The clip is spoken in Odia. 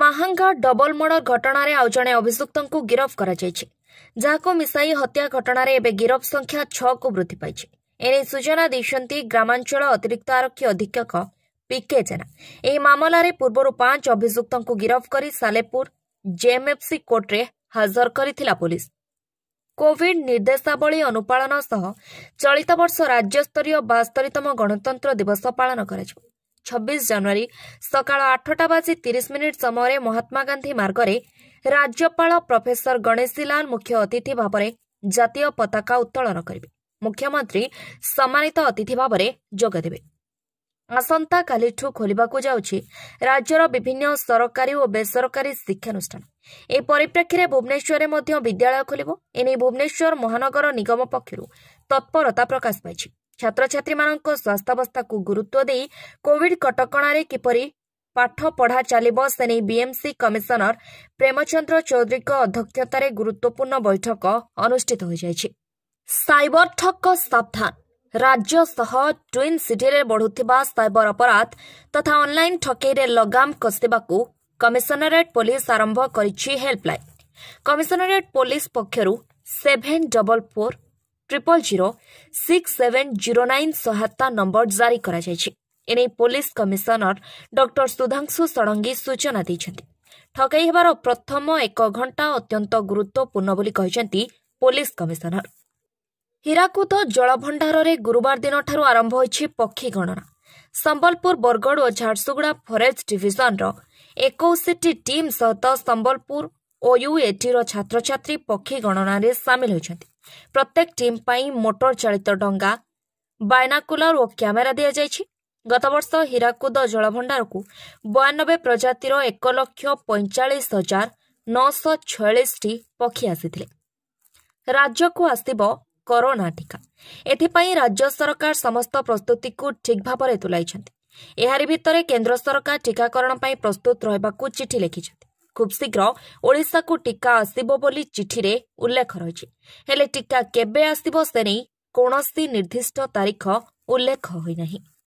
ମାହାଙ୍ଗା ଡବଲ ମର୍ଡର ଘଟଣାରେ ଆଉ ଜଣେ ଅଭିଯୁକ୍ତଙ୍କୁ ଗିରଫ କରାଯାଇଛି ଯାହାକୁ ମିଶାଇ ହତ୍ୟା ଘଟଣାରେ ଏବେ ଗିରଫ ସଂଖ୍ୟା ଛଅକୁ ବୃଦ୍ଧି ପାଇଛି ଏନେଇ ସୂଚନା ଦେଇଛନ୍ତି ଗ୍ରାମାଞ୍ଚଳ ଅତିରିକ୍ତ ଆରକ୍ଷୀ ଅଧୀକ୍ଷକ ପିକେ ଜେନା ଏହି ମାମଲାରେ ପୂର୍ବରୁ ପାଞ୍ଚ ଅଭିଯୁକ୍ତଙ୍କୁ ଗିରଫ କରି ସାଲେପୁର ଜେଏମ୍ଏଫ୍ସି କୋର୍ଟରେ ହାଜର କରିଥିଲା ପୁଲିସ୍ କୋଭିଡ୍ ନିର୍ଦ୍ଦେଶାବଳୀ ଅନୁପାଳନ ସହ ଚଳିତ ବର୍ଷ ରାଜ୍ୟସ୍ତରୀୟ ବାସ୍ତରୀତମ ଗଣତନ୍ତ୍ର ଦିବସ ପାଳନ କରାଯିବ ଛବିଶ ଜାନୁଆରୀ ସକାଳ ଆଠଟା ବାଜି ତିରିଶ ମିନିଟ୍ ସମୟରେ ମହାତ୍ମା ଗାନ୍ଧୀ ମାର୍ଗରେ ରାଜ୍ୟପାଳ ପ୍ରଫେସର ଗଣେଶୀ ଲାଲ ମୁଖ୍ୟ ଅତିଥି ଭାବରେ ଜାତୀୟ ପତାକା ଉତ୍ତୋଳନ କରିବେ ମୁଖ୍ୟମନ୍ତ୍ରୀ ସମ୍ମାନିତ ଅତିଥି ଭାବରେ ଯୋଗଦେବେ ଆସନ୍ତାକାଲିଠୁ ଖୋଲିବାକୁ ଯାଉଛି ରାଜ୍ୟର ବିଭିନ୍ନ ସରକାରୀ ଓ ବେସରକାରୀ ଶିକ୍ଷାନୁଷ୍ଠାନ ଏହି ପରିପ୍ରେକ୍ଷୀରେ ଭୁବନେଶ୍ୱରରେ ମଧ୍ୟ ବିଦ୍ୟାଳୟ ଖୋଲିବ ଏନେଇ ଭୁବନେଶ୍ୱର ମହାନଗର ନିଗମ ପକ୍ଷରୁ ତତ୍ପରତା ପ୍ରକାଶ ପାଇଛି ଛାତ୍ରଛାତ୍ରୀମାନଙ୍କ ସ୍ୱାସ୍ଥ୍ୟାବସ୍ଥାକୁ ଗୁରୁତ୍ୱ ଦେଇ କୋଭିଡ୍ କଟକଣାରେ କିପରି ପାଠପଢ଼ା ଚାଲିବ ସେ ନେଇ ବିଏମ୍ସି କମିଶନର ପ୍ରେମଚନ୍ଦ୍ର ଚୌଧୁରୀଙ୍କ ଅଧ୍ୟକ୍ଷତାରେ ଗୁରୁତ୍ୱପୂର୍ଣ୍ଣ ବୈଠକ ଅନୁଷ୍ଠିତ ହୋଇଯାଇଛି ସାଇବର ଠକ ସାବଧାନ ରାଜ୍ୟ ସହ ଟ୍ୱିନ୍ ସିଟିରେ ବଢ଼ୁଥିବା ସାଇବର ଅପରାଧ ତଥା ଅନ୍ଲାଇନ୍ ଠକେଇରେ ଲଗାମ କଷିବାକୁ କମିଶନରେଟ୍ ପୋଲିସ୍ ଆରମ୍ଭ କରିଛି ହେଲ୍ପଲାଇନ୍ କମିଶନରେଟ୍ ପୁଲିସ୍ ପକ୍ଷରୁ seven double four triple zero six seven zero nine ସହାୟତା ନମ୍ଘର ଜାରି କରାଯାଇଛି ଏ ନେଇ police commissioner doctor Sudhanshu Sarangi ସୂଚନା ଦେଇଛନ୍ତି ଠକେଇ ହେବାର ପ୍ରଥମ ଏକ ଘଣ୍ଟା ଅତ୍ୟନ୍ତ ଗୁରୁତ୍ୱପୂର୍ଣ୍ଣ ବୋଲି କହିଛନ୍ତି ପୋଲିସ କମିଶନର ହୀରାକୁଦ ଜଳଭଣ୍ଡାରରେ ଗୁରୁବାର ଦିନଠାରୁ ଆରମ୍ଭ ହୋଇଛି ପକ୍ଷୀ ଗଣନା ସମ୍ବଲପୁର ବରଗଡ଼ ଓ ଝାରସୁଗୁଡ଼ା ଫରେଷ୍ଟ ଡିଭିଜନର ଏକୋଇଶଟି ଟିମ୍ ସହିତ ସମ୍ବଲପୁର ଓୟୁଏଟିର ଛାତ୍ରଛାତ୍ରୀ ପକ୍ଷୀ ଗଣନାରେ ସାମିଲ ହୋଇଛନ୍ତି ପ୍ରତ୍ୟେକ ଟିମ୍ ପାଇଁ ମୋଟର ଚାଳିତ ଡଙ୍ଗା ବାଇନାକୁଲର ଓ କ୍ୟାମେରା ଦିଆଯାଇଛି ଗତବର୍ଷ ହୀରାକୁଦ ଜଳଭଣ୍ଡାରକୁ ବୟାନବେ ପ୍ରଜାତିର ଏକ ଲକ୍ଷ ପଇଁଚାଳିଶ ହଜାର ନଅଶହ ଛୟାଳିଶଟି ପକ୍ଷୀ ଆସିଥିଲେ ରାଜ୍ୟକୁ ଆସିବ କରୋନା ଟୀକା ଏଥିପାଇଁ ରାଜ୍ୟ ସରକାର ସମସ୍ତ ପ୍ରସ୍ତୁତିକୁ ଠିକ୍ ଭାବରେ ତୁଲାଇଛନ୍ତି ଏହାରି ଭିତରେ କେନ୍ଦ୍ର ସରକାର ଟିକାକରଣ ପାଇଁ ପ୍ରସ୍ତୁତ ରହିବାକୁ ଚିଠି ଲେଖିଛନ୍ତି ଖୁବ୍ଶୀଘ୍ର ଓଡ଼ିଶାକୁ ଟିକା ଆସିବ ବୋଲି ଚିଠିରେ ଉଲ୍ଲେଖ ରହିଛି ହେଲେ ଟିକା କେବେ ଆସିବ ସେ ନେଇ କୌଣସି ନିର୍ଦ୍ଦିଷ୍ଟ ତାରିଖ ଉଲ୍ଲେଖ ହୋଇନାହିଁ